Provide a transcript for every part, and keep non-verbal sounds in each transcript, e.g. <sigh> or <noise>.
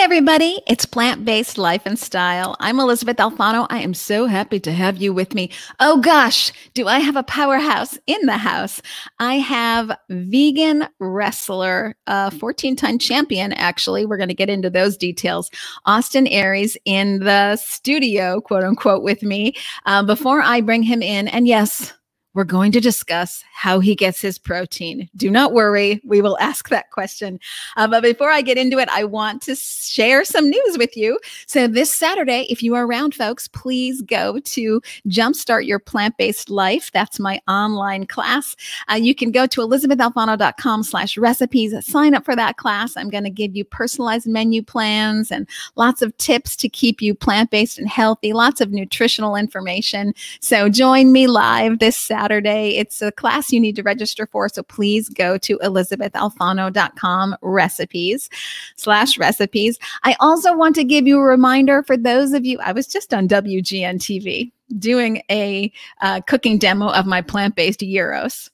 everybody, it's Plant Based Life and Style. I'm Elizabeth Alfano. I am so happy to have you with me. Oh, gosh, do I have a powerhouse in the house? I have vegan wrestler, a 14 time champion, actually. We're going to get into those details. Austin Aries in the studio, quote unquote, with me uh, before I bring him in. And yes, we're going to discuss how he gets his protein. Do not worry, we will ask that question. Uh, but before I get into it, I want to share some news with you. So, this Saturday, if you are around, folks, please go to Jumpstart Your Plant Based Life. That's my online class. Uh, you can go to elizabethalfano.com slash recipes, sign up for that class. I'm going to give you personalized menu plans and lots of tips to keep you plant based and healthy, lots of nutritional information. So, join me live this Saturday Saturday. It's a class you need to register for. So please go to elizabethalfano.com recipes slash recipes. I also want to give you a reminder for those of you, I was just on WGN TV doing a uh, cooking demo of my plant based Euros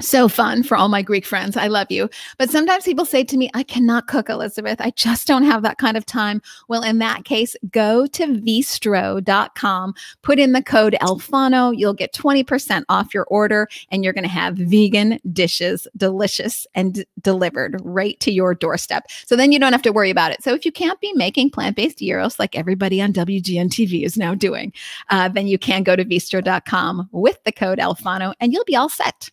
so fun for all my Greek friends. I love you. But sometimes people say to me, I cannot cook, Elizabeth. I just don't have that kind of time. Well, in that case, go to vistro.com, put in the code Elfano. You'll get 20% off your order, and you're going to have vegan dishes, delicious and delivered right to your doorstep. So then you don't have to worry about it. So if you can't be making plant based euros like everybody on WGN TV is now doing, uh, then you can go to vistro.com with the code Elfano, and you'll be all set.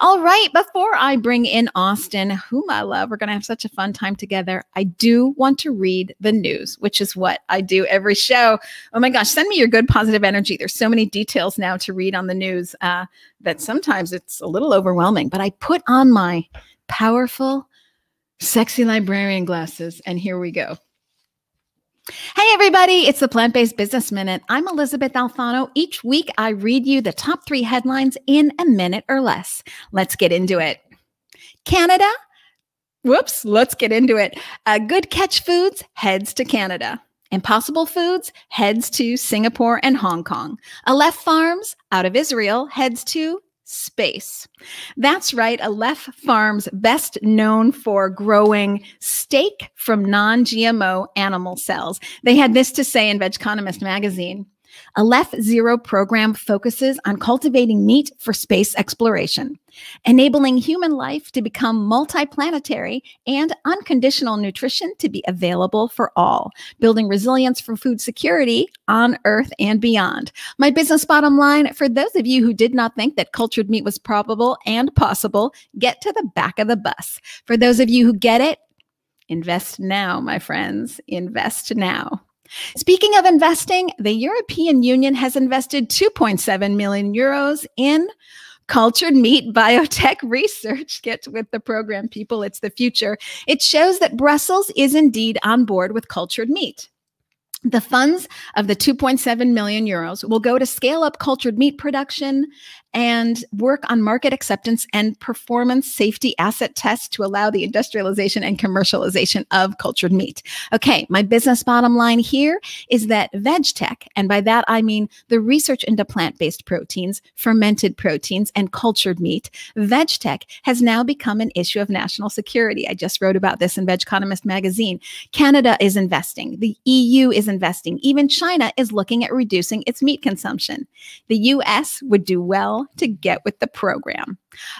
All right, before I bring in Austin, whom I love, we're going to have such a fun time together. I do want to read the news, which is what I do every show. Oh my gosh, send me your good positive energy. There's so many details now to read on the news uh, that sometimes it's a little overwhelming, but I put on my powerful, sexy librarian glasses, and here we go. Hey, everybody, it's the Plant Based Business Minute. I'm Elizabeth Alfano. Each week, I read you the top three headlines in a minute or less. Let's get into it. Canada, whoops, let's get into it. Uh, good Catch Foods heads to Canada. Impossible Foods heads to Singapore and Hong Kong. Aleph Farms out of Israel heads to space. That's right, Aleph Farms, best known for growing steak from non GMO animal cells. They had this to say in Vegconomist magazine. A LEF Zero program focuses on cultivating meat for space exploration, enabling human life to become multiplanetary and unconditional nutrition to be available for all, building resilience for food security on Earth and beyond. My business bottom line for those of you who did not think that cultured meat was probable and possible, get to the back of the bus. For those of you who get it, invest now, my friends, invest now. Speaking of investing, the European Union has invested 2.7 million euros in cultured meat biotech <laughs> research. Get with the program, people. It's the future. It shows that Brussels is indeed on board with cultured meat. The funds of the 2.7 million euros will go to scale up cultured meat production and work on market acceptance and performance safety asset tests to allow the industrialization and commercialization of cultured meat. Okay, my business bottom line here is that veg tech, and by that I mean the research into plant based proteins, fermented proteins, and cultured meat, veg tech has now become an issue of national security. I just wrote about this in Vegconomist magazine. Canada is investing, the EU is investing, even China is looking at reducing its meat consumption. The US would do well to get with the program.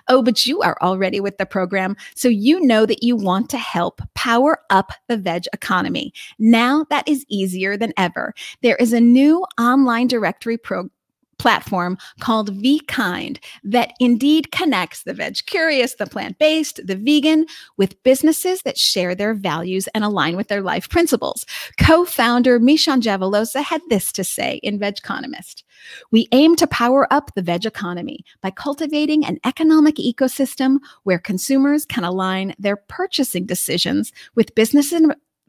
Oh, but you are already with the program, so you know that you want to help power up the veg economy. Now that is easier than ever. There is a new online directory program platform called VKind that indeed connects the veg curious, the plant based, the vegan with businesses that share their values and align with their life principles. Co founder Mishan Javalosa had this to say in Vegconomist: We aim to power up the veg economy by cultivating an economic ecosystem where consumers can align their purchasing decisions with business,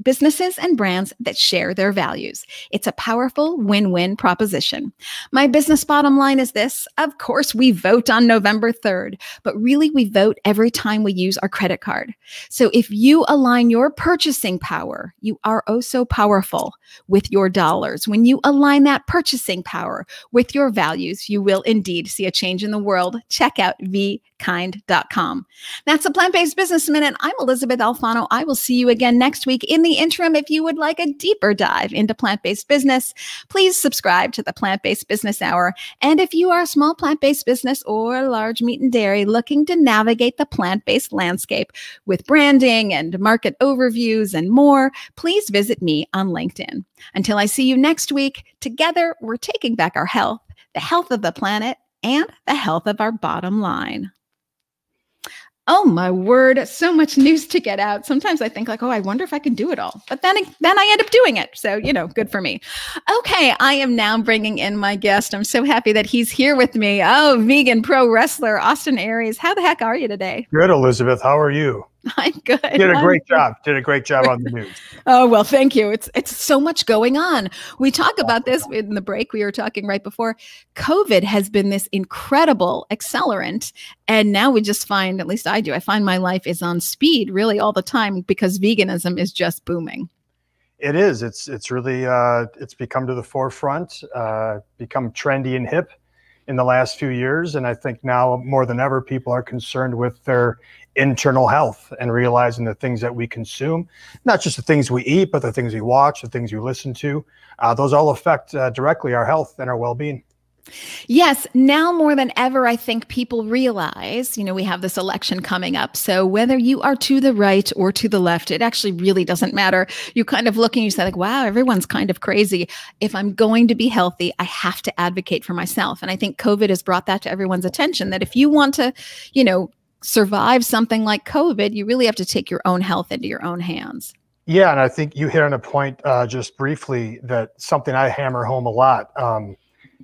businesses and brands that share their values. It's a powerful win win proposition. My business bottom line is this of course, we vote on November 3rd, but really we vote every time we use our credit card. So if you align your purchasing power, you are oh so powerful with your dollars. When you align that purchasing power with your values, you will indeed see a change in the world. Check out vkind.com. That's a plant based business minute. I'm Elizabeth Alfano. I will see you again next week in the interim, if you would like a deeper dive into plant based business, please subscribe to the Plant Based Business Hour. And if you are a small plant based business or large meat and dairy looking to navigate the plant based landscape with branding and market overviews and more, please visit me on LinkedIn. Until I see you next week, together we're taking back our health, the health of the planet, and the health of our bottom line oh my word, so much news to get out. Sometimes I think like, oh, I wonder if I can do it all. But then then I end up doing it. So, you know, good for me. Okay, I am now bringing in my guest. I'm so happy that he's here with me. Oh, vegan pro wrestler Austin Aries. How the heck are you today? Good, Elizabeth. How are you? <laughs> I'm good. Did a great job. Did a great job on the news. <laughs> oh well, thank you. It's it's so much going on. We talk about this in the break. We were talking right before. COVID has been this incredible accelerant, and now we just find, at least I do, I find my life is on speed really all the time because veganism is just booming. It is. It's it's really uh, it's become to the forefront, uh, become trendy and hip in the last few years. And I think now more than ever, people are concerned with their internal health and realizing the things that we consume, not just the things we eat, but the things we watch, the things we listen to. Uh, those all affect uh, directly our health and our well being. Yes, now more than ever, I think people realize, you know, we have this election coming up. So whether you are to the right or to the left, it actually really doesn't matter. You kind of look and you say, like, wow, everyone's kind of crazy. If I'm going to be healthy, I have to advocate for myself. And I think COVID has brought that to everyone's attention that if you want to, you know, survive something like COVID, you really have to take your own health into your own hands. Yeah. And I think you hit on a point uh, just briefly that something I hammer home a lot. Um,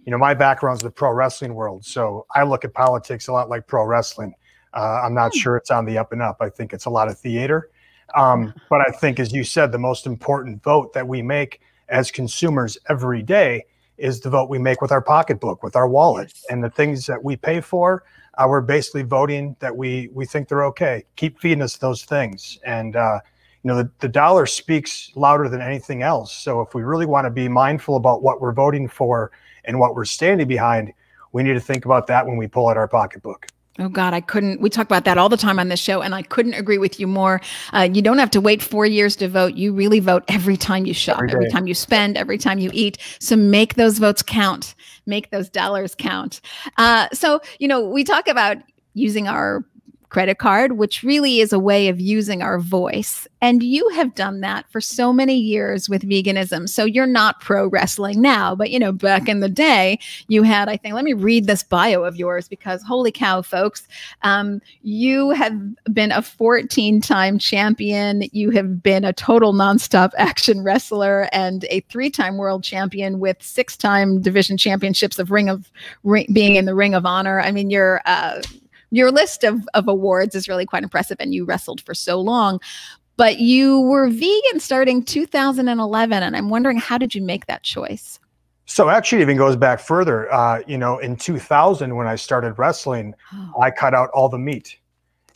you know, my background's the pro wrestling world, so I look at politics a lot like pro wrestling. Uh, I'm not hmm. sure it's on the up and up. I think it's a lot of theater. Um, <laughs> but I think, as you said, the most important vote that we make as consumers every day is the vote we make with our pocketbook, with our wallet, yes. and the things that we pay for. Uh, we're basically voting that we we think they're okay. Keep feeding us those things, and uh, you know the, the dollar speaks louder than anything else. So if we really want to be mindful about what we're voting for and what we're standing behind, we need to think about that when we pull out our pocketbook. Oh God, I couldn't. We talk about that all the time on this show, and I couldn't agree with you more. Uh, you don't have to wait four years to vote. You really vote every time you shop, every, every time you spend, every time you eat. So make those votes count. Make those dollars count. Uh, so you know, we talk about using our credit card, which really is a way of using our voice. And you have done that for so many years with veganism. So you're not pro wrestling now, but you know, back in the day, you had, I think, let me read this bio of yours because holy cow, folks, um, you have been a 14 time champion. You have been a total nonstop action wrestler and a three time world champion with six time division championships of Ring of Ring, being in the Ring of Honor. I mean, you're, uh, your list of, of awards is really quite impressive and you wrestled for so long but you were vegan starting 2011 and i'm wondering how did you make that choice so actually even goes back further uh, you know in 2000 when i started wrestling oh. i cut out all the meat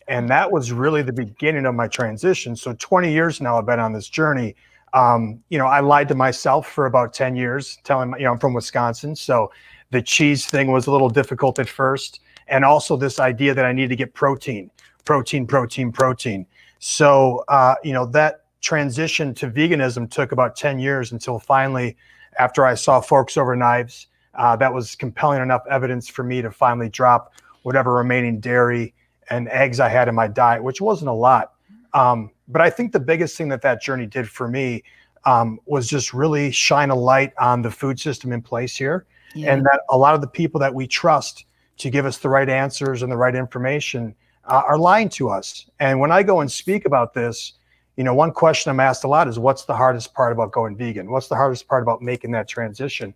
and that was really the beginning of my transition so 20 years now i've been on this journey um, you know i lied to myself for about 10 years telling you know i'm from wisconsin so the cheese thing was a little difficult at first and also this idea that I need to get protein, protein, protein, protein. So, uh, you know, that transition to veganism took about 10 years until finally, after I saw Forks Over Knives, uh, that was compelling enough evidence for me to finally drop whatever remaining dairy and eggs I had in my diet, which wasn't a lot. Um, but I think the biggest thing that that journey did for me um, was just really shine a light on the food system in place here, yeah. and that a lot of the people that we trust to give us the right answers and the right information uh, are lying to us. And when I go and speak about this, you know, one question I'm asked a lot is what's the hardest part about going vegan? What's the hardest part about making that transition?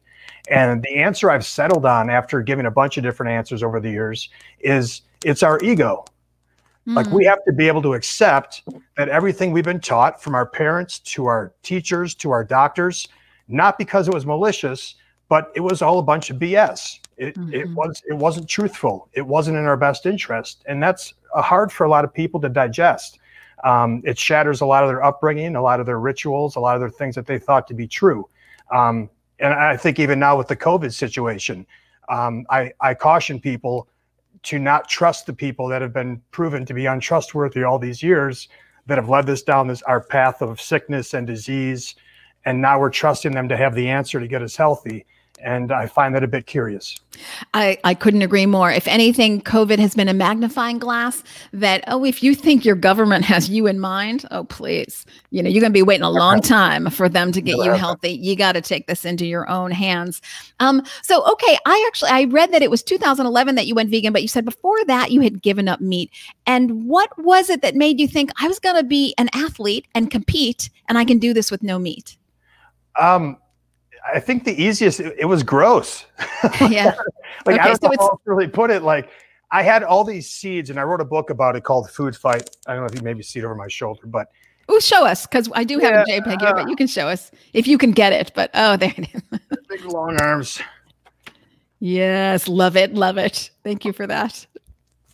And the answer I've settled on after giving a bunch of different answers over the years is it's our ego. Mm. Like we hmm. have to be able to accept that everything we've been taught from our parents to our teachers to our doctors, not because it was malicious, but it was all a bunch of BS. It, mm-hmm. it was it wasn't truthful. It wasn't in our best interest, and that's uh, hard for a lot of people to digest. Um, it shatters a lot of their upbringing, a lot of their rituals, a lot of their things that they thought to be true. Um, and I think even now with the COVID situation, um, I, I caution people to not trust the people that have been proven to be untrustworthy all these years that have led us down this our path of sickness and disease and now we're trusting them to have the answer to get us healthy and I find that a bit curious. I, I couldn't agree more. If anything, COVID has been a magnifying glass that, oh, if you think your government has you in mind, oh, please, you know, you're going to be waiting a long <laughs> time for them to get you healthy. You got to take this into your own hands. Um, so, okay, I actually, I read that it was 2011 that you went vegan, but you said before that you had given up meat. And what was it that made you think I was going to be an athlete and compete and I can do this with no meat? Um, I think the easiest it, it was gross. <laughs> yeah. <laughs> like okay, I don't so know how to really put it. Like I had all these seeds, and I wrote a book about it called Food Fight. I don't know if you maybe see it over my shoulder, but oh, show us because I do have yeah, a JPEG here, but you can show us if you can get it. But oh, there it is. <laughs> big long arms. Yes, love it, love it. Thank you for that.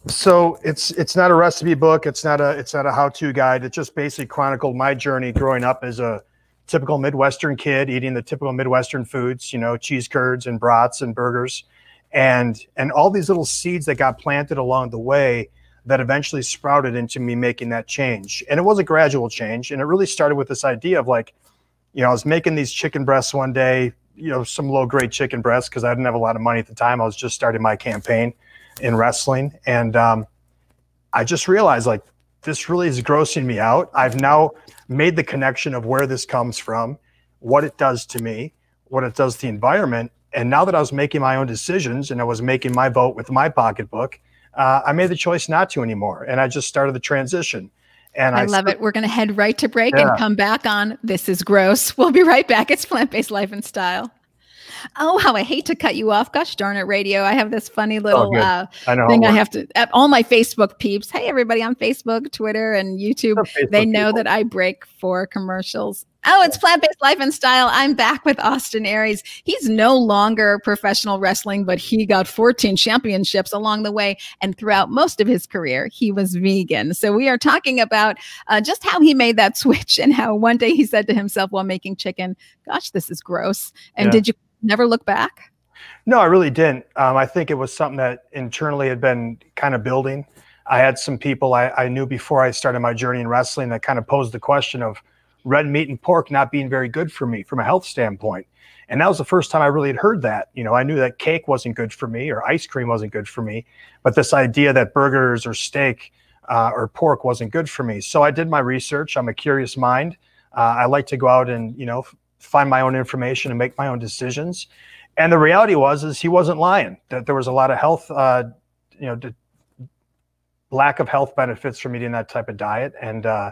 So it's it's not a recipe book. It's not a it's not a how to guide. It just basically chronicled my journey growing up as a typical Midwestern kid eating the typical Midwestern foods, you know, cheese curds and brats and burgers, and and all these little seeds that got planted along the way that eventually sprouted into me making that change. And it was a gradual change, and it really started with this idea of like, you know, I was making these chicken breasts one day, you know, some low grade chicken breasts because I didn't have a lot of money at the time. I was just starting my campaign in wrestling, and um, I just realized like this really is grossing me out. I've now made the connection of where this comes from, what it does to me, what it does to the environment. And now that I was making my own decisions and I was making my vote with my pocketbook, uh, I made the choice not to anymore. And I just started the transition. And I, I love it. We're going to head right to break yeah. and come back on This is Gross. We'll be right back. It's Plant Based Life and Style. Oh, how I hate to cut you off. Gosh darn it, radio. I have this funny little oh, uh, I thing I have to, uh, all my Facebook peeps. Hey, everybody on Facebook, Twitter, and YouTube, they know people. that I break for commercials. Oh, it's Plant Based Life and Style. I'm back with Austin Aries. He's no longer professional wrestling, but he got 14 championships along the way. And throughout most of his career, he was vegan. So we are talking about uh, just how he made that <laughs> switch and how one day he said to himself while making chicken, Gosh, this is gross. And yeah. did you never look back? No, I really didn't. Um, I think it was something that internally had been kind of building. I had some people I, I knew before I started my journey in wrestling that kind of posed the question of red meat and pork not being very good for me from a health standpoint. And that was the first time I really had heard that. You know, I knew that cake wasn't good for me or ice cream wasn't good for me, but this idea that burgers or steak uh, or pork wasn't good for me. So I did my research. I'm a curious mind. Uh, I like to go out and you know find my own information and make my own decisions. And the reality was is he wasn't lying. That there was a lot of health, uh, you know, lack of health benefits from eating that type of diet. And uh,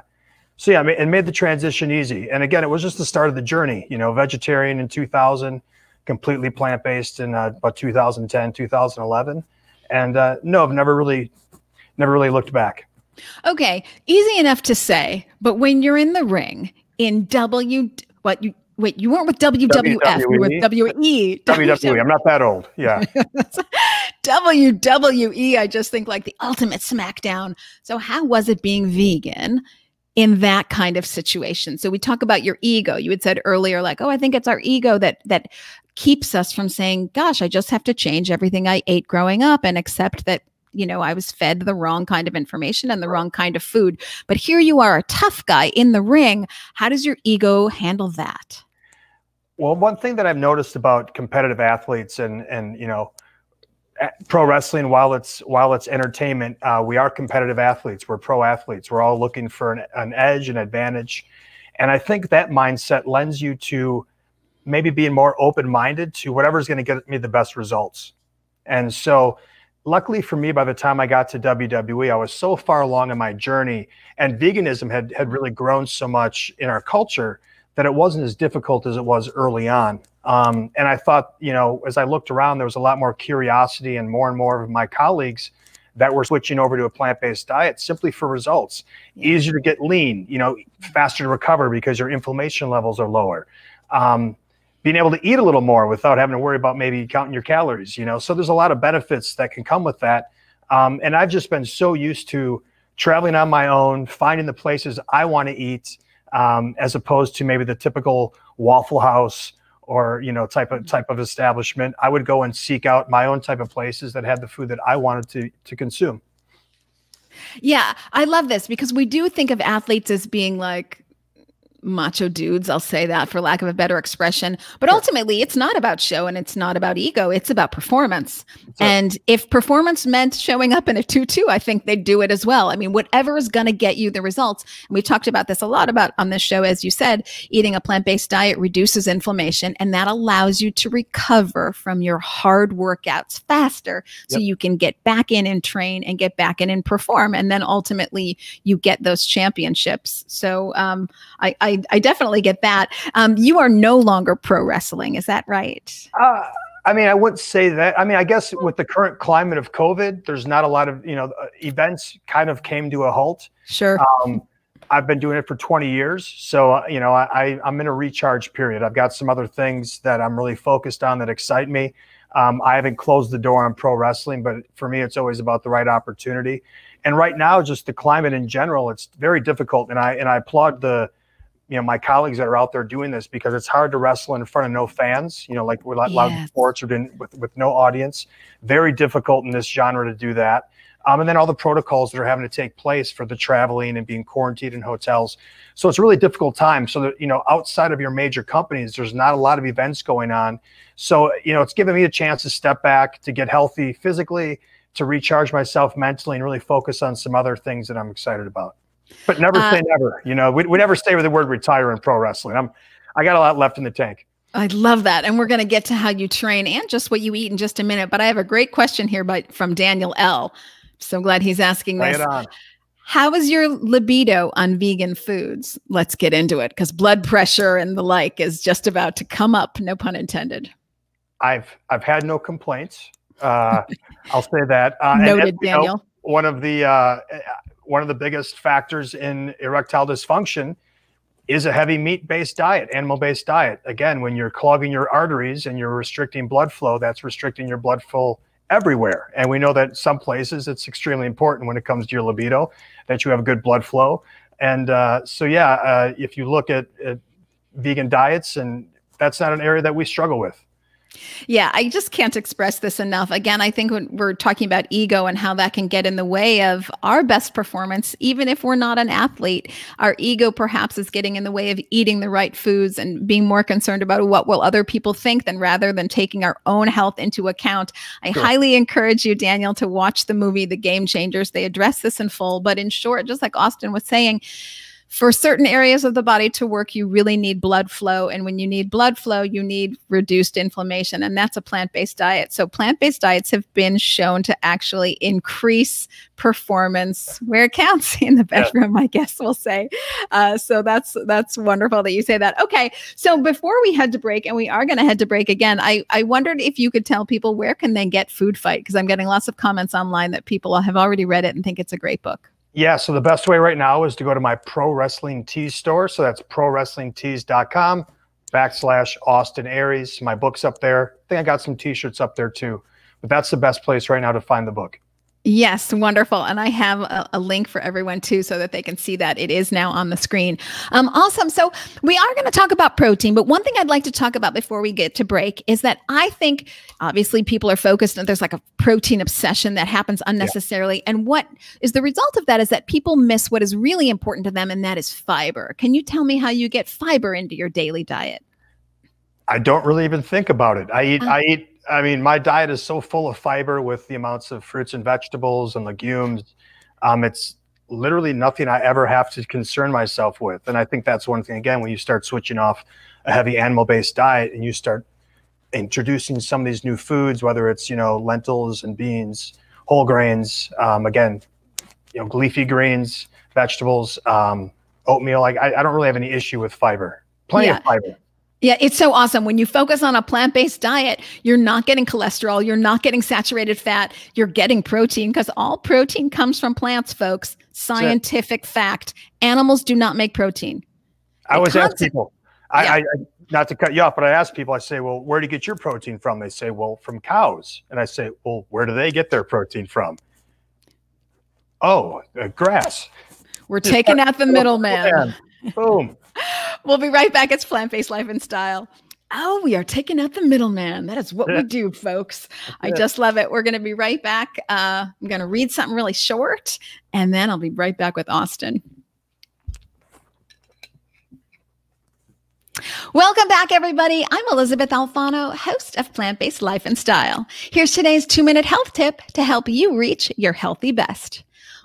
so yeah, it made the transition easy. And again, it was just the start of the journey. You know, vegetarian in 2000, completely plant based in uh, about 2010, 2011. And uh, no, I've never really, never really looked back. Okay, easy enough to say, but when you're in the ring in W, what you Wait, you weren't with WWF. WWE? You were with WWE. WWE. I'm not that old. Yeah. <laughs> WWE, I just think like the ultimate smackdown. So, how was it being vegan in that kind of situation? So, we talk about your ego. You had said earlier, like, oh, I think it's our ego that, that, keeps us from saying gosh i just have to change everything i ate growing up and accept that you know, I was fed the wrong kind of information and the wrong kind of food. But here you are, a tough guy in the ring. How does your ego handle that? Well, one thing that I've noticed about competitive athletes and and you know, pro wrestling while it's while it's entertainment, uh, we are competitive athletes. We're pro athletes. We're all looking for an, an edge, an advantage, and I think that mindset lends you to maybe being more open minded to whatever's going to get me the best results. And so luckily for me, by the time I got to WWE, I was so far along in my journey, and veganism had had really grown so much in our culture that it wasn't as difficult as it was early on. Um, and I thought, you know, as I looked around, there was a lot more curiosity, and more and more of my colleagues that were switching over to a plant-based diet simply for results. Easier to get lean, you know, faster to recover because your inflammation levels are lower. Um, being able to eat a little more without having to worry about maybe counting your calories, you know. So there's a lot of benefits that can come with that. Um, and I've just been so used to traveling on my own, finding the places I want to eat, um, as opposed to maybe the typical Waffle House or you know type of type of establishment. I would go and seek out my own type of places that had the food that I wanted to to consume. Yeah, I love this because we do think of athletes as being like macho dudes. I'll say that for lack of a better expression. But sure. ultimately, it's not about show and it's not about ego. It's about performance. And if performance meant showing up in a tutu, I think they'd do it as well. I mean, whatever is going to get you the results. And we talked about this a lot about on this show, as you said, eating a plant based diet reduces inflammation and that allows you to recover from your hard workouts faster yep. so you can get back in and train and get back in and perform. And then ultimately, you get those championships. So um, I, I I, I definitely get that. Um, you are no longer pro wrestling. Is that right? Uh, I mean, I wouldn't say that. I mean, I guess with the current climate of COVID, there's not a lot of, you know, uh, events kind of came to a halt. Sure. Um, I've been doing it for 20 years. So, uh, you know, I, I, am in a recharge period. I've got some other things that I'm really focused on that excite me. Um, I haven't closed the door on pro wrestling, but for me, it's always about the right opportunity. And right now, just the climate in general, it's very difficult. And I, and I applaud the, you know my colleagues that are out there doing this because it's hard to wrestle in front of no fans you know like we're allowed yes. sports or with, with no audience very difficult in this genre to do that um, and then all the protocols that are having to take place for the traveling and being quarantined in hotels so it's a really difficult time so that you know outside of your major companies there's not a lot of events going on so you know it's given me a chance to step back to get healthy physically to recharge myself mentally and really focus on some other things that i'm excited about but never uh, say never. You know, we, we never with the word retire in pro wrestling. I'm, I got a lot left in the tank. I love that. And we're going to get to how you train and just what you eat in just a minute. But I have a great question here by, from Daniel L. So glad he's asking Play this. It on. How is your libido on vegan foods? Let's get into it because blood pressure and the like is just about to come up, no pun intended. I've I've had no complaints. Uh, I'll say that. Uh, Noted, Daniel. Know, one of the uh, one of the biggest factors in erectile dysfunction is a heavy meat based diet, animal based diet. Again, when you're clogging your arteries and you're restricting blood flow, that's restricting your blood flow everywhere. And we know that some places it's extremely important when it comes to your libido that you have good blood flow. And uh, so, yeah, uh, if you look at, at vegan diets, and that's not an area that we struggle with. Yeah, I just can't express this enough. Again, I think when we're talking about ego and how that can get in the way of our best performance, even if we're not an athlete, our ego perhaps is getting in the way of eating the right foods and being more concerned about what will other people think than rather than taking our own health into account. I sure. highly encourage you, Daniel, to watch the movie The Game Changers. They address this in full, but in short, just like Austin was saying, for certain areas of the body to work, you really need blood flow. And when you need blood flow, you need reduced inflammation. And that's a plant based diet. So, plant based diets have been shown to actually increase performance where it counts <laughs> in the bedroom, yeah. I guess we'll say. Uh, so, that's that's wonderful that you say that. Okay. So, before we head to break, and we are going to head to break again, I, I wondered if you could tell people where can they get Food Fight? Because I'm getting lots of comments online that people have already read it and think it's a great book. Yeah, so the best way right now is to go to my Pro Wrestling Tees store. So that's prowrestlingtees.com backslash Austin Aries. My book's up there. I think I got some t-shirts up there too. But that's the best place right now to find the book. Yes, wonderful. And I have a, a, link for everyone too so that they can see that it is now on the screen. Um, awesome. So we are going to talk about protein, but one thing I'd like to talk about before we get to break is that I think obviously people are focused and there's like a protein obsession that happens unnecessarily. Yeah. And what is the result of that is that people miss what is really important to them, and that is fiber. Can you tell me how you get fiber into your daily diet? I don't really even think about it. I eat, uh. I eat I mean, my diet is so full of fiber with the amounts of fruits and vegetables and legumes. Um, it's literally nothing I ever have to concern myself with. And I think that's one thing, again, when you start switching off a heavy animal based diet and you start introducing some of these new foods, whether it's, you know, lentils and beans, whole grains, um, again, you know, leafy greens, vegetables, um, oatmeal. Like I, I, don't really have any issue with fiber, plenty yeah. of fiber. Yeah, it's so awesome. When you focus on a plant based diet, you're not getting cholesterol, you're not getting saturated fat, you're getting protein because all protein comes from plants, folks. Scientific fact. Animals do not make protein. I always ask people, I, yeah. I, not to cut you off, but I ask people, I say, well, where do you get your protein from? They say, well, from cows. And I say, well, where do they get their protein from? Oh, uh, grass. We're taking out the middleman. Boom. We'll be right back. It's Plant Based Life and Style. Oh, we are taking out the middleman. That is what yeah. we <laughs> do, folks. Yeah. I just love it. We're going to be right back. Uh, I'm going to read something really short, and then I'll be right back with Austin. Welcome back, everybody. I'm Elizabeth Alfano, host of Plant Based Life and Style. Here's today's two minute health tip to help you reach your healthy best.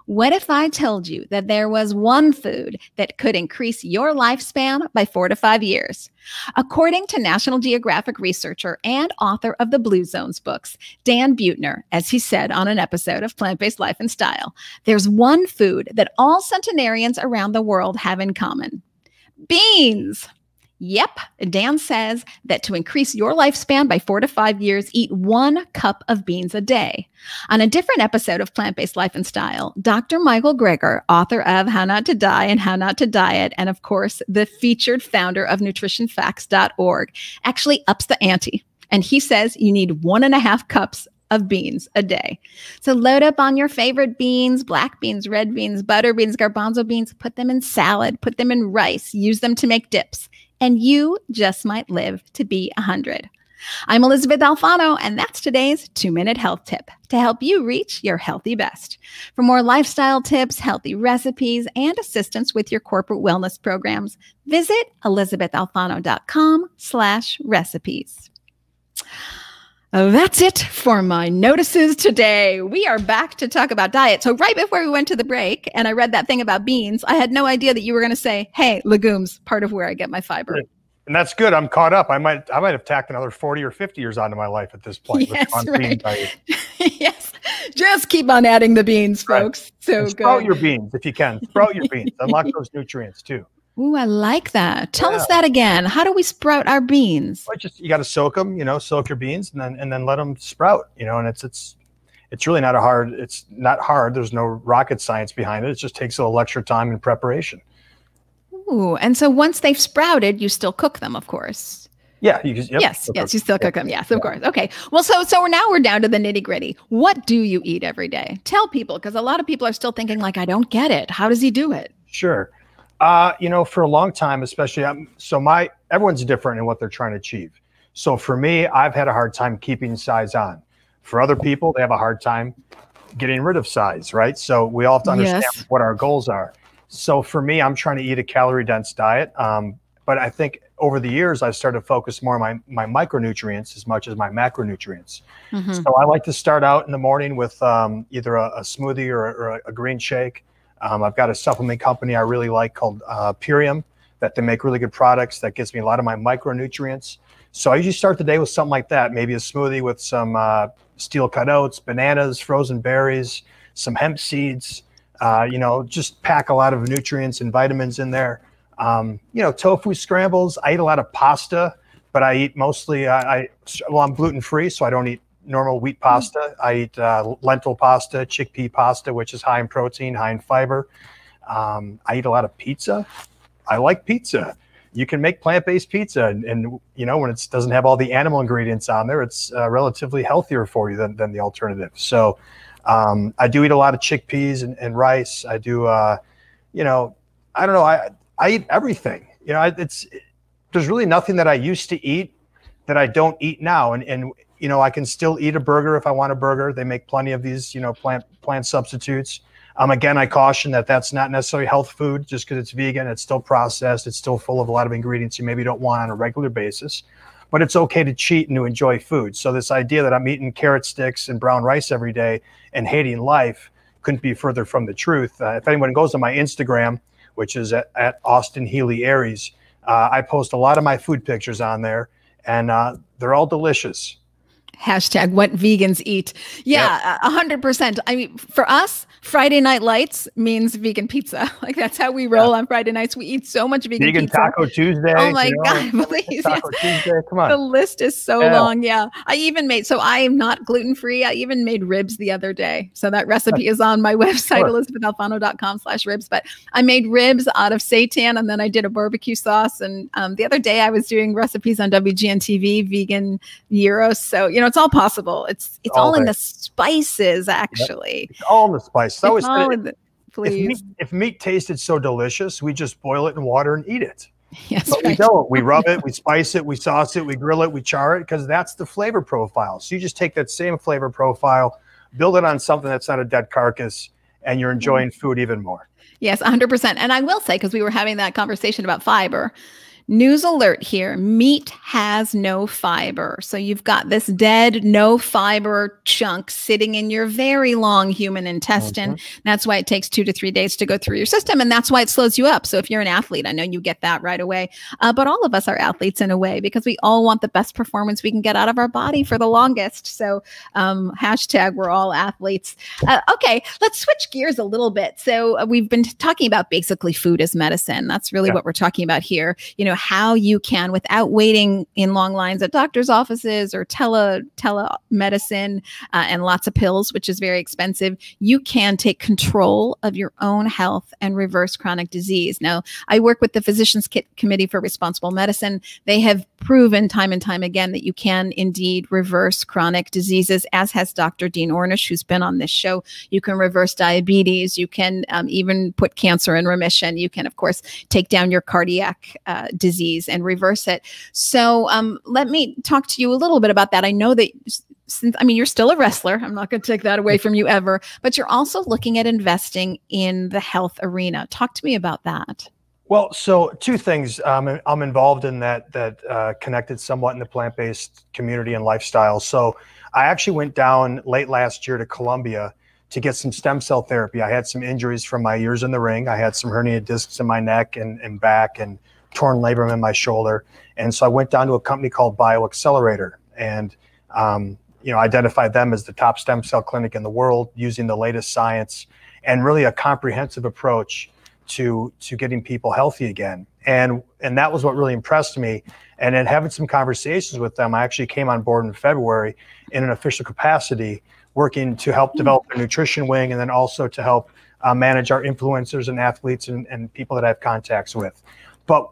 What if I told you that there was one food that could increase your lifespan by four to five years? According to National Geographic researcher and author of the Blue Zones books, Dan Butner, as he said on an episode of Plant Based Life and Style, there's one food that all centenarians around the world have in common beans. Yep, Dan says that to increase your lifespan by four to five years, eat one cup of beans a day. On a different episode of Plant Based Life and Style, Dr. Michael Greger, author of How Not to Die and How Not to Diet, and of course, the featured founder of nutritionfacts.org, actually ups the ante. And he says you need one and a half cups of beans a day. So load up on your favorite beans, black beans, red beans, butter beans, garbanzo beans, put them in salad, put them in rice, use them to make dips and you just might live to be 100. I'm Elizabeth Alfano, and that's today's two minute health tip to help you reach your healthy best. For more lifestyle tips, healthy recipes, and assistance with your corporate wellness programs, visit elizabethalfano.com slash recipes. Oh, that's it for my notices today. We are back to talk about diet. So right before we went to the break and I read that thing about beans, I had no idea that you were going to say, "Hey, legumes, part of where I get my fiber." And that's good. I'm caught up. I might I might have tacked another 40 or 50 years onto my life at this point. Yes, right. <laughs> yes. Just keep on adding the beans, folks. Right. So and sprout your beans if you can. Sprout your beans. Unlock those nutrients too. Ooh, I like that. Tell yeah. us that again. How do we sprout our beans? Well, just you got to soak them, you know, soak your beans, and then and then let them sprout, you know. And it's it's it's really not a hard. It's not hard. There's no rocket science behind it. It just takes a little extra time and preparation. Ooh, and so once they've sprouted, you still cook them, of course. Yeah. You, yep, yes. Yes. Cook. You still cook them. Yes, yeah. of course. Okay. Well, so so now we're down to the nitty gritty. What do you eat every day? Tell people because a lot of people are still thinking like, I don't get it. How does he do it? Sure. Uh, you know, for a long time, especially. I'm, um, so my everyone's different in what they're trying to achieve. So for me, I've had a hard time keeping size on. For other people, they have a hard time getting rid of size, right? So we all have to understand yes. what our goals are. So for me, I'm trying to eat a calorie dense diet. Um, but I think over the years, I've started to focus more on my, my micronutrients as much as my macronutrients. Mm-hmm. So I like to start out in the morning with um, either a, a smoothie or a, or a, green shake. Um, I've got a supplement company I really like called uh, Purium that they make really good products that gives me a lot of my micronutrients. So I usually start the day with something like that, maybe a smoothie with some uh, steel cut oats, bananas, frozen berries, some hemp seeds. Uh, you know, just pack a lot of nutrients and vitamins in there. Um, you know, tofu scrambles. I eat a lot of pasta, but I eat mostly. I, I well, I'm gluten free, so I don't eat normal wheat mm-hmm. pasta. I eat uh, lentil pasta, chickpea pasta, which is high in protein, high in fiber. Um, I eat a lot of pizza. I like pizza. You can make plant-based pizza, and, and, you know when it doesn't have all the animal ingredients on there, it's uh, relatively healthier for you than, than the alternative. So um, I do eat a lot of chickpeas and, and rice. I do, uh, you know, I don't know. I I eat everything. You know, it's there's really nothing that I used to eat that I don't eat now, and and you know, I can still eat a burger if I want a burger. They make plenty of these, you know, plant plant substitutes. Um, again, I caution that that's not necessarily health food just because it's vegan. It's still processed. It's still full of a lot of ingredients you maybe don't want on a regular basis. But it's okay to cheat and to enjoy food. So this idea that I'm eating carrot sticks and brown rice every day and hating life couldn't be further from the truth. Uh, if anyone goes to my Instagram, which is at, at Austin Healy Aries, uh, I post a lot of my food pictures on there, and uh, they're all delicious. Hashtag what vegans eat. Yeah, a hundred percent. I mean, for us, Friday night lights means vegan pizza. <laughs> Like that's how we roll yeah. on Friday nights. We eat so much vegan, vegan pizza. Taco Tuesday. Oh my know, god, <laughs> please! Taco yes. Tuesday. Come on. The list is so yeah. long. Yeah, I even made so I am not gluten free. I even made ribs the other day. So that recipe is on my <laughs> website sure. elizabethalfano.com/ribs. But I made ribs out of seitan, and then I did a barbecue sauce. And um, the other day I was doing recipes on WGN TV vegan gyros. So you know it's all possible. It's it's all, all in the spices, actually. Yep. It's all in the spices. So it's all in the, please. If meat, if meat, tasted so delicious, we just boil it in water and eat it. <laughs> Yes, but right. we don't. We rub <laughs> it, we spice it, we sauce it, we grill it, we char it, because that's the flavor profile. So you just take that same flavor profile, build it on something that's not a dead carcass, and you're mm-hmm. enjoying mm. food even more. Yes, 100%. And I will say, because we were having that conversation about fiber, News alert here meat has no fiber. So you've got this dead, no fiber chunk sitting in your very long human intestine. Okay. Uh-huh. That's why it takes two to three days to go through your system. And that's why it slows you up. So if you're an athlete, I know you get that right away. Uh, but all of us are athletes in a way because we all want the best performance we can get out of our body for the longest. So um, hashtag we're all athletes. Uh, okay, let's switch gears a little bit. So uh, we've been talking about basically food as medicine. That's really yeah. what we're talking about here. You know, how you can without waiting in long lines at doctor's offices or tele telemedicine uh, and lots of pills, which is very expensive. You can take control of your own health and reverse chronic disease. Now, I work with the Physicians Kit Committee for Responsible Medicine. They have proven time and time again that you can indeed reverse chronic diseases, as has Dr. Dean Ornish, who's been on this show. You can reverse diabetes. You can um, even put cancer in remission. You can, of course, take down your cardiac uh, disease disease and reverse it. So um, let me talk to you a little bit about that. I know that since I mean you're still a wrestler, I'm not going to take that away from you ever, but you're also looking at investing in the health arena. Talk to me about that. Well, so two things. Um, I'm involved in that that uh, connected somewhat in the plant-based community and lifestyle. So I actually went down late last year to Columbia to get some stem cell therapy. I had some injuries from my years in the ring. I had some herniated discs in my neck and, and back and torn labrum in my shoulder. And so I went down to a company called BioAccelerator and, um, you know, identified them as the top stem cell clinic in the world using the latest science and really a comprehensive approach to to getting people healthy again. And and that was what really impressed me. And then having some conversations with them, I actually came on board in February in an official capacity, working to help hmm. develop the nutrition wing and then also to help uh, manage our influencers and athletes and, and people that I have contacts with. But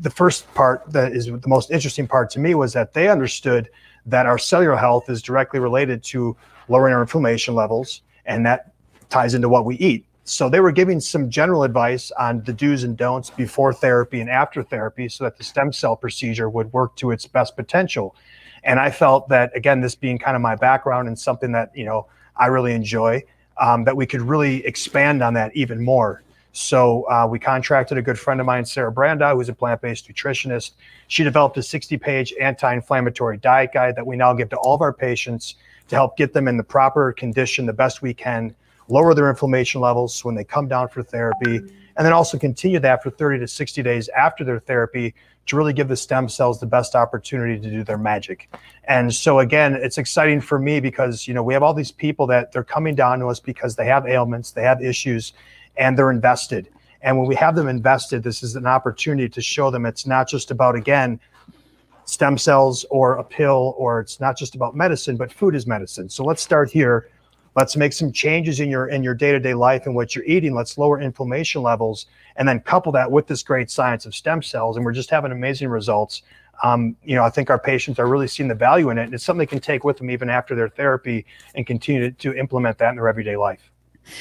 the first part that is the most interesting part to me was that they understood that our cellular health is directly related to lowering our inflammation levels, and that ties into what we eat. So they were giving some general advice on the do's and don'ts before therapy and after therapy so that the stem cell procedure would work to its best potential. And I felt that, again, this being kind of my background and something that, you know, I really enjoy, um, that we could really expand on that even more so uh, we contracted a good friend of mine, Sarah Branda, who's a plant-based nutritionist. She developed a 60-page anti-inflammatory diet guide that we now give to all of our patients to help get them in the proper condition the best we can, lower their inflammation levels when they come down for therapy, and then also continue that for 30 to 60 days after their therapy to really give the stem cells the best opportunity to do their magic. And so again, it's exciting for me because you know we have all these people that they're coming down to us because they have ailments, they have issues, and they're invested. And when we have them invested, this is an opportunity to show them it's not just about, again, stem cells or a pill, or it's not just about medicine, but food is medicine. So let's start here. Let's make some changes in your in your day-to-day life and what you're eating. Let's lower inflammation levels, and then couple that with this great science of stem cells, and we're just having amazing results. Um, you know, I think our patients are really seeing the value in it, and it's something they can take with them even after their therapy and continue to, to implement that in their everyday life.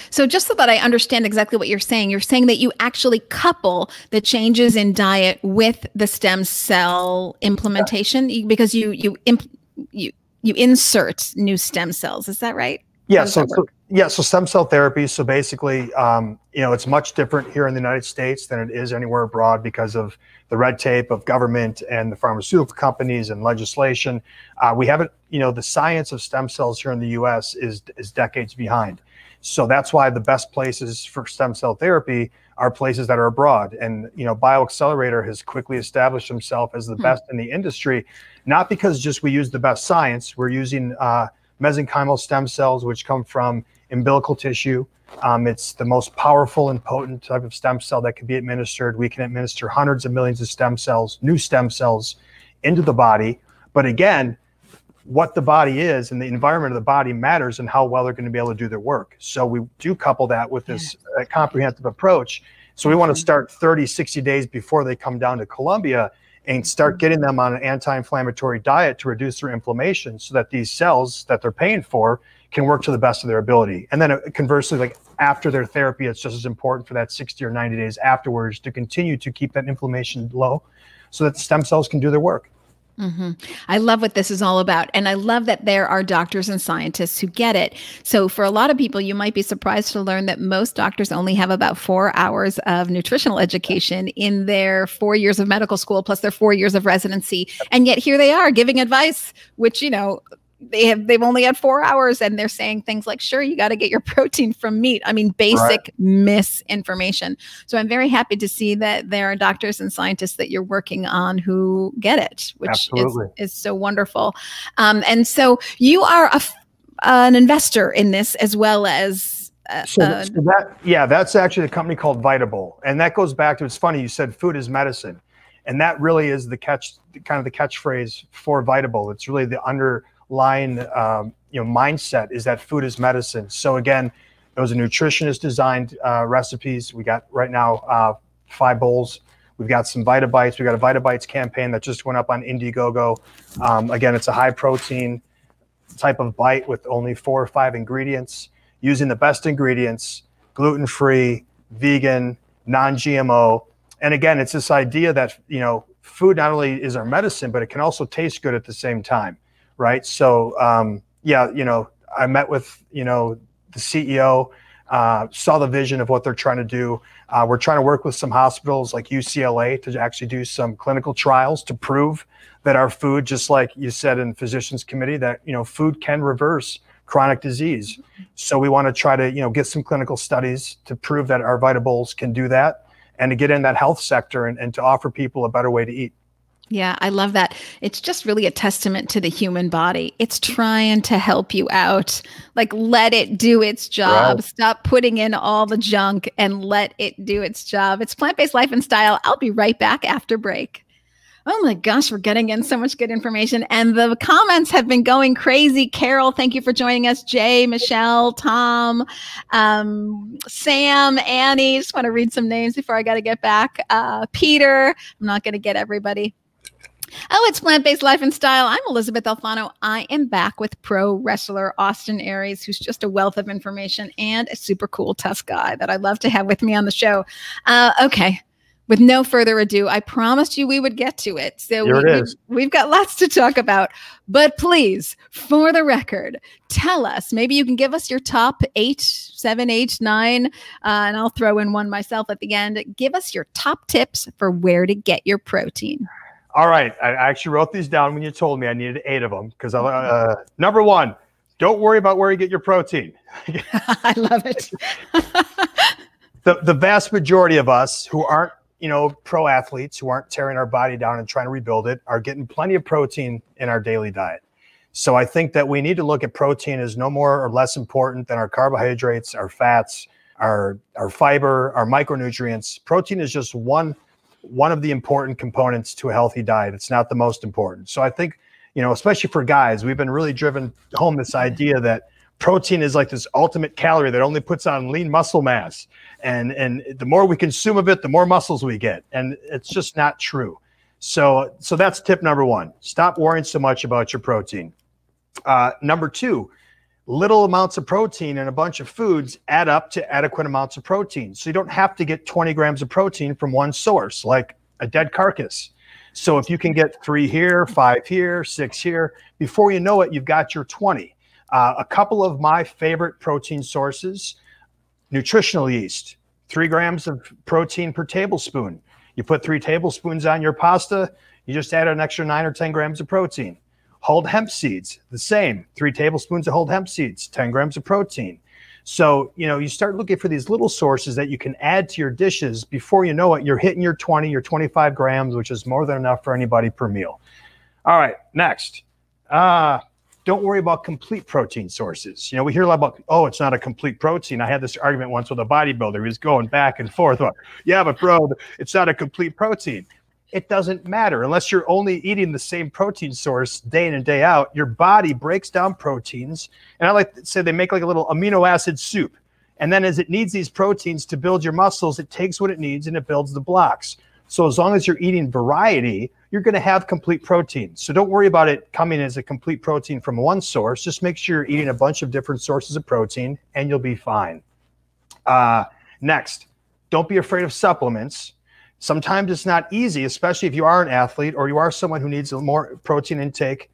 So, just so that I understand exactly what you're saying, you're saying that you actually couple the changes in diet with the stem cell implementation yeah. because you you imp, you you insert new stem cells. Is that right? Yeah. So, so, yeah. So stem cell therapy. So basically, um, you know, it's much different here in the United States than it is anywhere abroad because of the red tape of government and the pharmaceutical companies and legislation. Uh, we haven't, you know, the science of stem cells here in the U.S. is is decades behind. So that's why the best places for stem cell therapy are places that are abroad. And you know, BioAccelerator has quickly established himself as the hmm. best in the industry, not because just we use the best science. We're using uh, mesenchymal stem cells, which come from umbilical tissue. Um, it's the most powerful and potent type of stem cell that can be administered. We can administer hundreds of millions of stem cells, new stem cells, into the body. But again, what the body is and the environment of the body matters and how well they're going to be able to do their work. So we do couple that with this yeah. Uh, comprehensive approach. So we want to start 30, 60 days before they come down to Columbia and start mm-hmm. getting them on an anti-inflammatory diet to reduce their inflammation so that these cells that they're paying for can work to the best of their ability. And then uh, conversely, like after their therapy, it's just as important for that 60 or 90 days afterwards to continue to keep that inflammation low so that the stem cells can do their work. Mm-hmm. I love what this is all about. And I love that there are doctors and scientists who get it. So, for a lot of people, you might be surprised to learn that most doctors only have about four hours of nutritional education in their four years of medical school, plus their four years of residency. And yet, here they are giving advice, which, you know, they have they've only had four hours and they're saying things like sure you got to get your <laughs> protein from meat i mean basic right. misinformation so i'm very happy to see that there are doctors and scientists that you're working on who get it which is, is so wonderful um, and so you are a, an investor in this as well as uh, so, uh, so that yeah that's actually a company called vitable and that goes back to it's funny you said food is medicine and that really is the catch kind of the catchphrase for vitable it's really the under line um, you know mindset is that food is medicine. So again, those are nutritionist designed uh, recipes. We got right now uh, five bowls. We've got some VitaBites. We got a VitaBites campaign that just went up on Indiegogo. Um, again, it's a high protein type of bite with only four or five ingredients, using the best ingredients, gluten free, vegan, non GMO. And again, it's this idea that, you know, food not only is our medicine, but it can also taste good at the same time right? So um, yeah, you know, I met with you know the CEO, uh, saw the vision of what they're trying to do. Uh, we're trying to work with some hospitals like UCLA to actually do some clinical trials to prove that our food, just like you said in physicians committee, that you know food can reverse chronic disease. So we want to try to you know get some clinical studies to prove that our vitables can do that, and to get in that health sector and, and to offer people a better way to eat. Yeah, I love that. It's just really a testament to the human body. It's trying to help you out. Like, let it do its job. Right. Stop putting in all the junk and let it do its job. It's plant based life and style. I'll be right back after break. Oh my gosh, we're getting in so much good information. And the comments have been going crazy. Carol, thank you for joining us. Jay, Michelle, Tom, um, Sam, Annie. Just want to read some names before I got to get back. Uh, Peter, I'm not going to get everybody. Oh, it's Plant Based Life and Style. I'm Elizabeth Alfano. I am back with pro wrestler Austin Aries, who's just a wealth of information and a super cool, tough guy that I love to have with me on the show. Uh, okay. With no further ado, I promised you we would get to it. So Here we, it is. We, we've got lots to talk about. But please, for the record, tell us. Maybe you can give us your top eight, seven, eight, nine, uh, and I'll throw in one myself at the end. Give us your top tips for where to get your protein. All right. I actually wrote these down when you told me I needed eight of them because I uh, number one, don't worry about where you get your protein. <laughs> I love it. the the vast majority of us who aren't you know pro athletes who aren't tearing our body down and trying to rebuild it are getting plenty of protein in our daily diet. So I think that we need to look at protein as no more or less important than our carbohydrates, our fats, our our fiber, our micronutrients. Protein is just one one of the important components to a healthy diet. It's not the most important. So I think, you know, especially for guys, we've been really driven home this idea that protein is like this ultimate calorie that only puts on lean muscle mass. And and the more we consume of it, the more muscles we get. And it's just not true. So so that's tip number one. Stop worrying so much about your protein. Uh, number two, little amounts of protein and a bunch of foods add up to adequate amounts of protein. So you don't have to get 20 grams of protein from one source, like a dead carcass. So if you can get three here, five here, six here, before you know it, you've got your 20. Uh, a couple of my favorite protein sources nutritional yeast, three grams of protein per tablespoon. You put three tablespoons on your pasta, you just add an extra nine or 10 grams of protein. Hulled hemp seeds, the same, three tablespoons of hulled hemp seeds, 10 grams of protein. So, you know, you start looking for these little sources that you can add to your dishes. Before you know it, you're hitting your 20, your 25 grams, which is more than enough for anybody per meal. All right, next. Uh, don't worry about complete protein sources. You know, we hear a lot about, oh, it's not a complete protein. I had this argument once with a bodybuilder. He was going back and forth. Well, yeah, but bro, it's not a complete protein it doesn't matter unless you're only eating the same protein source day in and day out your body breaks down proteins and i like to say they make like a little amino acid soup and then as it needs these proteins to build your muscles it takes what it needs and it builds the blocks so as long as you're eating variety you're going to have complete protein so don't worry about it coming as a complete protein from one source just make sure you're eating a bunch of different sources of protein and you'll be fine uh, next don't be afraid of supplements Sometimes it's not easy, especially if you are an athlete or you are someone who needs more protein intake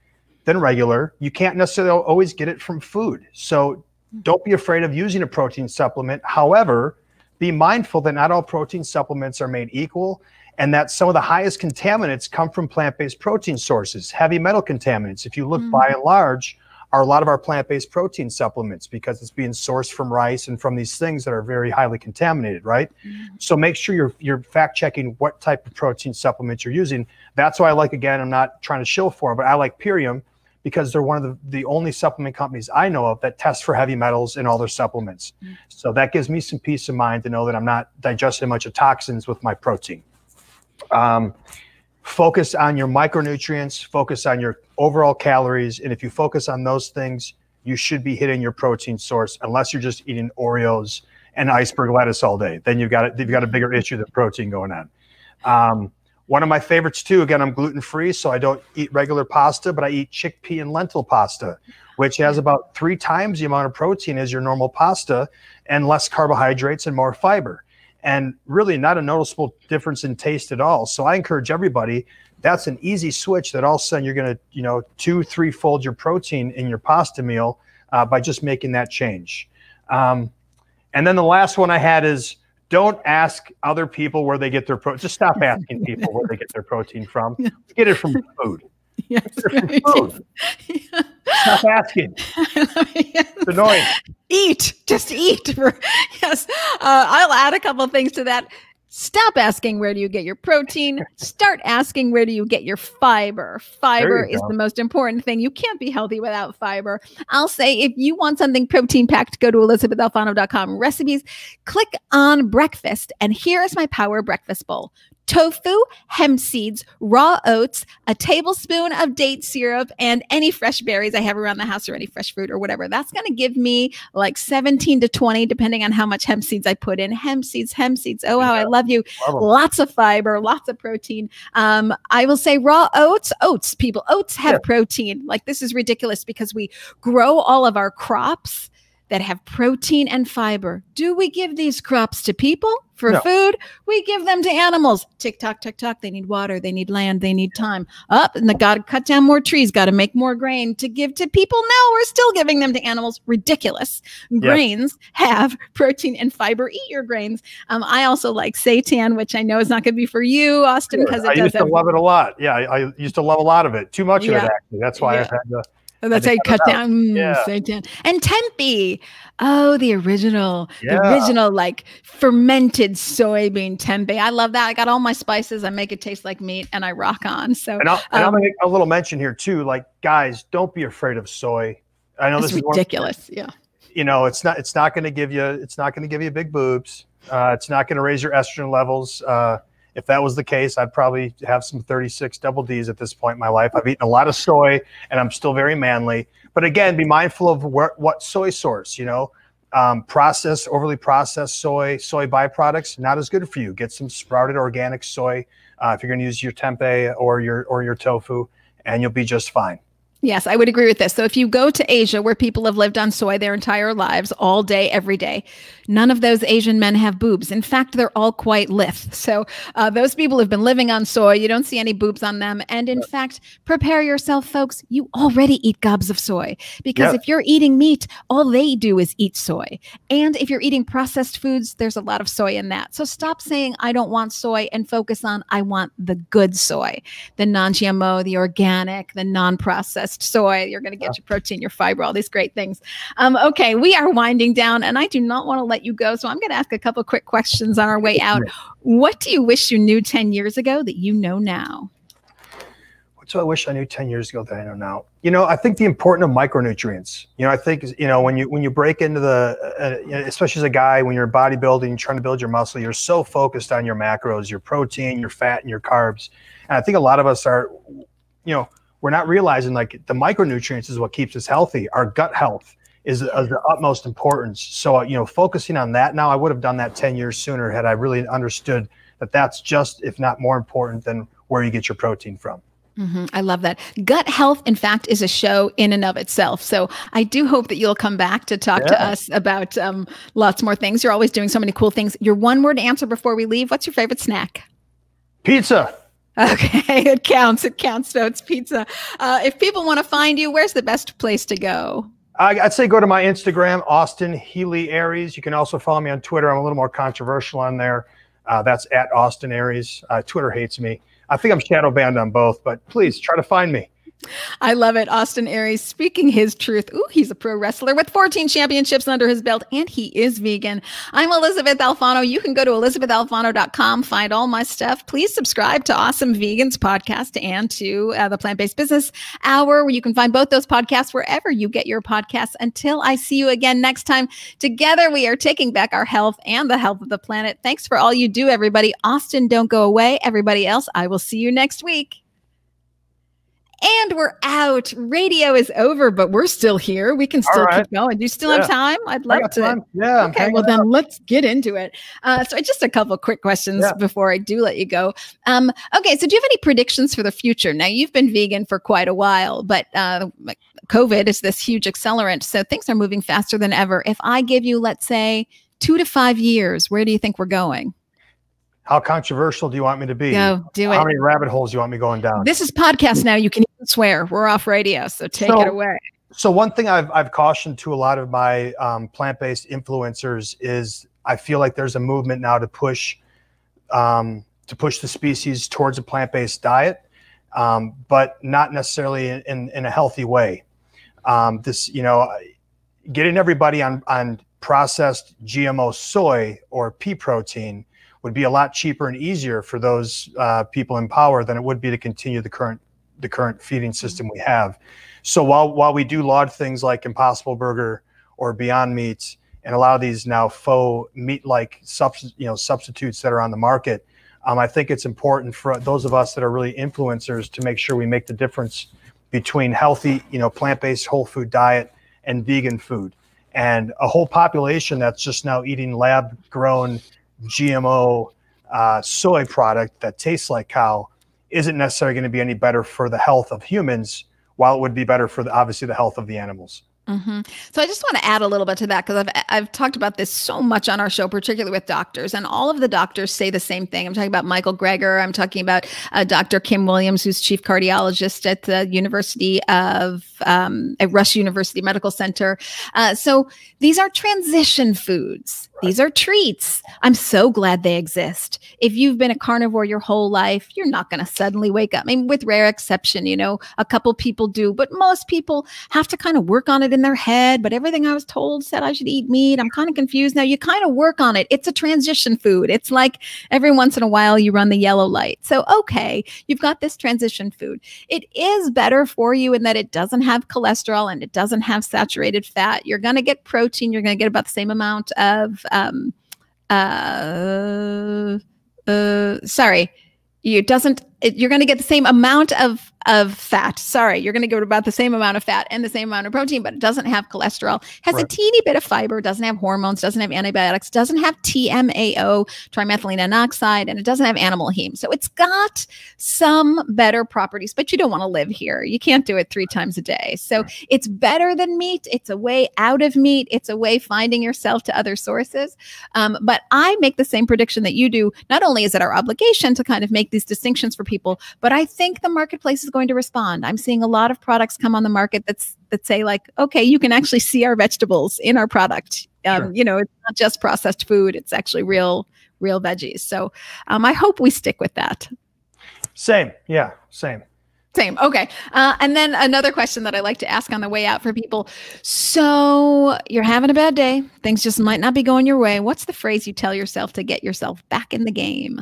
than regular. You can't necessarily always get it from food. So don't be afraid of using a protein supplement. However, be mindful that not all protein supplements are made equal and that some of the highest contaminants come from plant based protein sources, heavy metal contaminants. If you look mm -hmm. by mm-hmm. and large, are a lot of our plant-based protein supplements because it's being sourced from rice and from these things that are very highly contaminated, right? Mm. So make sure you're you're fact checking what type of protein supplements you're using. That's why I like again, I'm not trying to shill for them, but I like Purium because they're one of the, the only supplement companies I know of that test for heavy metals in all their supplements. Mm. So that gives me some peace of mind to know that I'm not digesting much of toxins with my protein. Um, focus on your micronutrients, focus on your overall calories. And if you focus on those things, you should be hitting your protein source unless you're just eating Oreos and iceberg lettuce all day. Then you've got, you've got a bigger issue than protein going on. Um, one of my favorites too, again, I'm gluten free, so I don't eat regular pasta, but I eat chickpea and lentil pasta, which has about three times the amount of protein as your normal pasta and less carbohydrates and more fiber and really not a noticeable difference in taste at all. So I encourage everybody. That's an easy switch that all of a sudden you're going to, you know, two, three fold your protein in your pasta meal uh, by just making that change. Um, and then the last one I had is don't ask other people where they get their protein. Just stop asking people where they get their protein from. <laughs> Get it from food. Yes, food. <laughs> yeah. Stop asking. <laughs> it's annoying. Eat, just eat. <laughs> yes, uh, I'll add a couple things to that. Stop asking where do you get your protein. Start asking where do you get your fiber. Fiber you is go. the most important thing. You can't be healthy without fiber. I'll say if you want something protein packed, go to elizabethalfano.com recipes, click on breakfast, and here is my power breakfast bowl tofu, hemp seeds, raw oats, a tablespoon of date syrup, and any fresh berries I have around the house or any fresh fruit or whatever. That's going to give me like 17 to 20, depending on how much hemp seeds I put in. Hemp seeds, hemp seeds. Oh, how I love you. lots of fiber, lots of protein. Um, I will say raw oats, oats, people. Oats have yeah. protein. Like this is ridiculous because we grow all of our crops that have protein and fiber. Do we give these crops to people for no. food? We give them to animals. Tick tock, tick tock. They need water. They need land. They need time. Up and they got to cut down more trees. Got to make more grain to give to people. No, we're still giving them to animals. Ridiculous. Grains have protein and fiber. Eat your grains. Um, I also like seitan, which I know is not going to be for you, Austin, because sure. it I does. I used to love it a lot. Yeah, I, I, used to love a lot of it. Too much yeah. of it actually. That's why yeah. I've had to Oh, that's how cut down. Mm, yeah. Satan. And Tempe. Oh, the original, yeah. the original, like fermented soybean tempeh. I love that. I got all my spices. I make it taste like meat and I rock on. So, and I'll, and I'll um make a little mention here too. Like, guys, don't be afraid of soy. I know this is ridiculous. yeah. You know, it's not, it's not going to give you, it's not going to give you big boobs. Uh, it's not going to raise your estrogen levels. Uh, if that was the case, I'd probably have some 36 double Ds at this point in my life. I've eaten a lot of soy and I'm still very manly. But again, be mindful of what soy source, you know, um, processed, overly processed soy, soy byproducts, not as good for you. Get some sprouted organic soy uh, if you're going to use your tempeh or your, or your tofu, and you'll be just fine. Yes, I would agree with this. So if you go to Asia, where people have lived on soy their entire lives, all day, every day, none of those Asian men have boobs. In fact, they're all quite lithe. So uh, those people have been living on soy. You don't see any boobs on them. And in fact, prepare yourself, folks. You already eat gobs of soy because if you're eating meat, all they do is eat soy. And if you're eating processed foods, there's a lot of soy in that. So stop saying, I don't want soy and focus on, I want the good soy, the non GMO, the organic, the non processed soy. You're going to get your protein, your fiber, all these great things. Um, okay, we are winding down, and I do not want to let you go. So I'm going to ask a couple quick questions on our way out. What do you wish you knew 10 years ago that you know now? What do I wish I knew 10 years ago that I know now. You know, I think the importance of micronutrients. You know, I think you know when you when you break into the, uh, uh especially as a guy, when you're bodybuilding, you're trying to build your muscle, you're so focused on your macros, your protein, your fat, and your carbs. And I think a lot of us are, you know, we're not realizing like the micronutrients is what keeps us healthy. Our gut health is of the utmost importance. So, uh, you know, focusing on that now, I would have done that 10 years sooner had I really understood that that's just, if not more important than where you get your protein from. Mm -hmm. I love that. Gut health, in fact, is a show in and of itself. So I do hope that you'll come back to talk yeah. to us about um, lots more things. You're always doing so many cool things. Your one word answer before we leave what's your favorite snack? Pizza. Okay, <laughs> it counts. It counts. So it's pizza. Uh, if people want to find you, where's the best place to go? I, would say go to my Instagram, Austin Healy Aries. You can also follow me on Twitter. I'm a little more controversial on there. Uh, that's at Austin Aries. Uh, Twitter hates me. I think I'm shadow banned on both, but please try to find me. I love it. Austin Aries speaking his truth. Ooh, he's a pro wrestler with 14 championships under his belt, and he is vegan. I'm Elizabeth Alfano. You can go to elizabethalfano.com, find all my stuff. Please subscribe to Awesome Vegans podcast and to uh, the Plant Based Business Hour, where you can find both those podcasts wherever you get your podcasts. Until I see you again next time, together we are taking back our health and the health of the planet. Thanks for all you do, everybody. Austin, don't go away. Everybody else, I will see you next week. And we're out. Radio is over, but we're still here. We can still right. keep going. Do you still yeah. have time? I'd love to. Time. Yeah. Okay. Well, then let's get into it. Uh, so, just a couple quick questions yeah. before I do let you go. Um, okay. So, do you have any predictions for the future? Now, you've been vegan for quite a while, but uh, COVID is this huge accelerant. So, things are moving faster than ever. If I give you, let's say, two to five years, where do you think we're going? How controversial do you want me to be? Go do it. How many rabbit holes do you want me going down? This is podcast now. You can even swear. We're off radio, so take so, it away. So one thing I've I've cautioned to a lot of my um, plant based influencers is I feel like there's a movement now to push um, to push the species towards a plant based diet, um, but not necessarily in, in, in a healthy way. Um, this you know getting everybody on on processed GMO soy or pea protein would be a lot cheaper and easier for those uh, people in power than it would be to continue the current the current feeding mm-hmm. system we have. So while while we do laud things like Impossible Burger or Beyond Meat and a lot of these now faux meat-like subst- you know substitutes that are on the market, um, I think it's important for those of us that are really influencers to make sure we make the difference between healthy, you know, plant-based whole food diet and vegan food. And a whole population that's just now eating lab-grown GMO uh, soy product that tastes like cow isn't necessarily going to be any better for the health of humans, while it would be better for the, obviously the health of the animals. Mm-hmm. So I just want to add a little bit to that because I've I've talked about this so much on our show, particularly with doctors, and all of the doctors say the same thing. I'm talking about Michael Greger. I'm talking about uh, Dr. Kim Williams, who's chief cardiologist at the University of um, at Rush University Medical Center. Uh, so these are transition foods. These are treats. I'm so glad they exist. If you've been a carnivore your whole life, you're not going to suddenly wake up. I mean, with rare exception, you know, a couple people do, but most people have to kind of work on it in their head. But everything I was told said I should eat meat. I'm kind of confused now. You kind of work on it. It's a transition food. It's like every once in a while you run the yellow light. So, okay, you've got this transition food. It is better for you in that it doesn't have cholesterol and it doesn't have saturated fat. You're going to get protein. You're going to get about the same amount of um, uh, uh, sorry, you doesn't. It, you're going to get the same amount of of fat. Sorry, you're going to get about the same amount of fat and the same amount of protein, but it doesn't have cholesterol, has right. a teeny bit of fiber, doesn't have hormones, doesn't have antibiotics, doesn't have TMAO, trimethylene oxide, and it doesn't have animal heme. So it's got some better properties, but you don't want to live here. You can't do it three times a day. So right. it's better than meat. It's a way out of meat. It's a way finding yourself to other sources. Um, but I make the same prediction that you do. Not only is it our obligation to kind of make these distinctions for people, but I think the marketplace is going to respond. I'm seeing a lot of products come on the market that's that say like, okay, you can actually see our vegetables in our product. Um, sure. You know, it's not just processed food; it's actually real, real veggies. So, um, I hope we stick with that. Same, yeah, same. Same. Okay. Uh, and then another question that I like to ask on the way out for people. So you're having a bad day. Things just might not be going your way. What's the phrase you tell yourself to get yourself back in the game?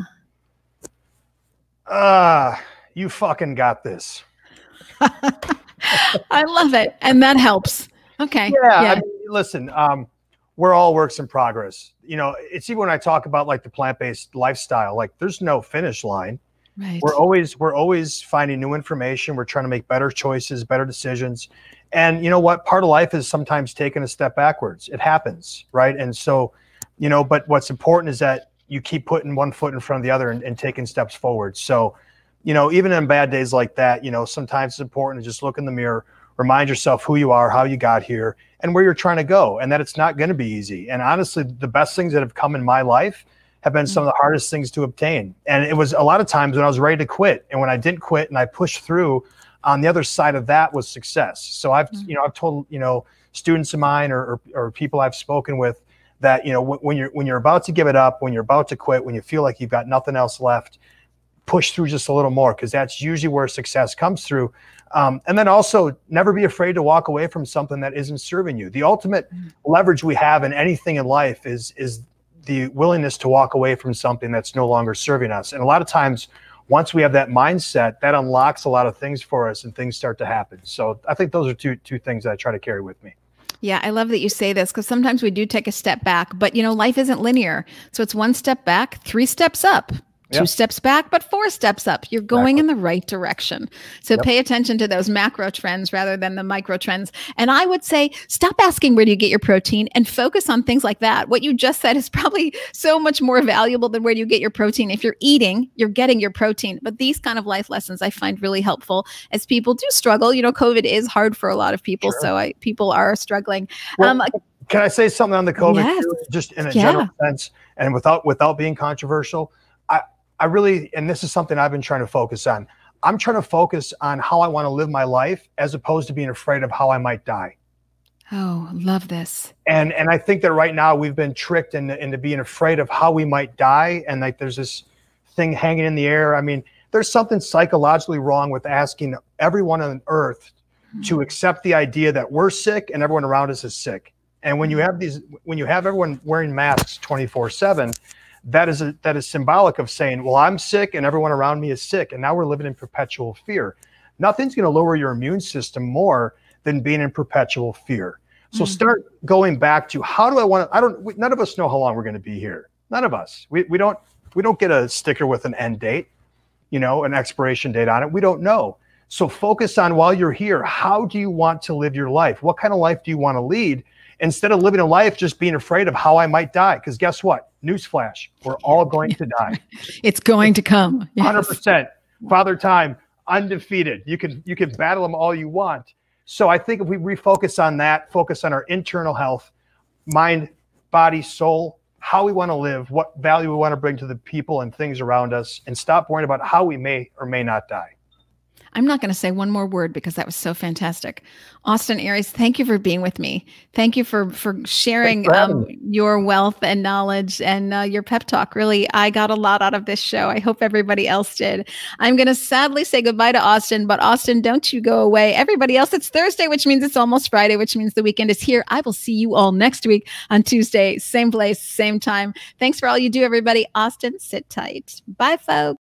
Ah, uh, you fucking got this. <laughs> I love it. And that helps. Okay. Yeah. yeah. I mean, listen, um, we're all works in progress. You know, it's even when I talk about like the plant-based lifestyle, like there's no finish line. Right. We're always we're always finding new information. We're trying to make better choices, better decisions. And you know what? Part of life is sometimes taking a step backwards. It happens, right? And so, you know, but what's important is that you keep putting one foot in front of the other and, and taking steps forward. So you know, even in bad days like that, you know, sometimes it's important to just look in the mirror, remind yourself who you are, how you got here, and where you're trying to go, and that it's not going to be easy. And honestly, the best things that have come in my life have been some of the hardest things to obtain. And it was a lot of times when I was ready to quit, and when I didn't quit and I pushed through, on the other side of that was success. So I've, mm-hmm. you know, I've told, you know, students of mine or, or, or people I've spoken with that, you know, w- when you're, when you're about to give it up, when you're about to quit, when you feel like you've got nothing else left, push through just a little more because that's usually where success comes through. Um, and then also never be afraid to walk away from something that isn't serving you. The ultimate mm -hmm. leverage we have in anything in life is is the willingness to walk away from something that's no longer serving us. And a lot of times, once we have that mindset, that unlocks a lot of things for us, and things start to happen. So I think those are two two things that I try to carry with me. Yeah, I love that you say this because sometimes we do take a step back, but you know, life isn't linear. So it's one step back, three steps up, two yep. steps back, but four steps up. You're going exactly. in the right direction. So yep. pay attention to those macro trends rather than the micro trends. And I would say stop asking where do you get your protein and focus on things like that. What you just said is <laughs> probably so much more valuable than where do you get your protein. If you're eating, you're getting your protein. But these kind of life lessons I find really helpful as people do struggle. You know, COVID is hard for a lot of people. Sure. So I, people are struggling. Well, um, can I say something on the COVID? Yes. just in a yeah. general sense and without without being controversial I really, and this is something I've been trying to focus on. I'm trying to focus on how I want to live my life as opposed to being afraid of how I might die. Oh, love this. And and I think that right now we've been tricked into, into being afraid of how we might die. And like there's this thing hanging in the air. I mean, there's something psychologically wrong with asking everyone on earth hmm. to accept the idea that we're sick and everyone around us is sick. And when you hmm. have these when you have everyone wearing masks 24 7, that is a, that is symbolic of saying, well, I'm sick and everyone around me is sick, and now we're living in perpetual fear. Nothing's going to lower your immune system more than being in perpetual fear. So mm-hmm. start going back to how do I want to? I don't. We, none of us know how long we're going to be here. None of us. We we don't we don't get a sticker with an end date, you know, an expiration date on it. We don't know. So focus on while you're here. How do you want to live your life? What kind of life do you want to lead? Instead of living a life just being afraid of how I might die, because guess what? Newsflash, we're all going to die. <laughs> it's going to come. Yes. 100%. Father Time, undefeated. You can you can battle them all you want. So I think if we refocus on that, focus on our internal health, mind, body, soul, how we want to live, what value we want to bring to the people and things around us, and stop worrying about how we may or may not die. I'm not going to say one more word because that was so fantastic. Austin Aries, thank you for being with me. Thank you for for sharing for um, your wealth and knowledge and uh, your pep talk. Really, I got a lot out of this show. I hope everybody else did. I'm going to sadly say goodbye to Austin, but Austin, don't you go away. Everybody else, it's Thursday, which means it's almost Friday, which means the weekend is here. I will see you all next week on Tuesday, same place, same time. Thanks for all you do, everybody. Austin, sit tight. Bye, folks.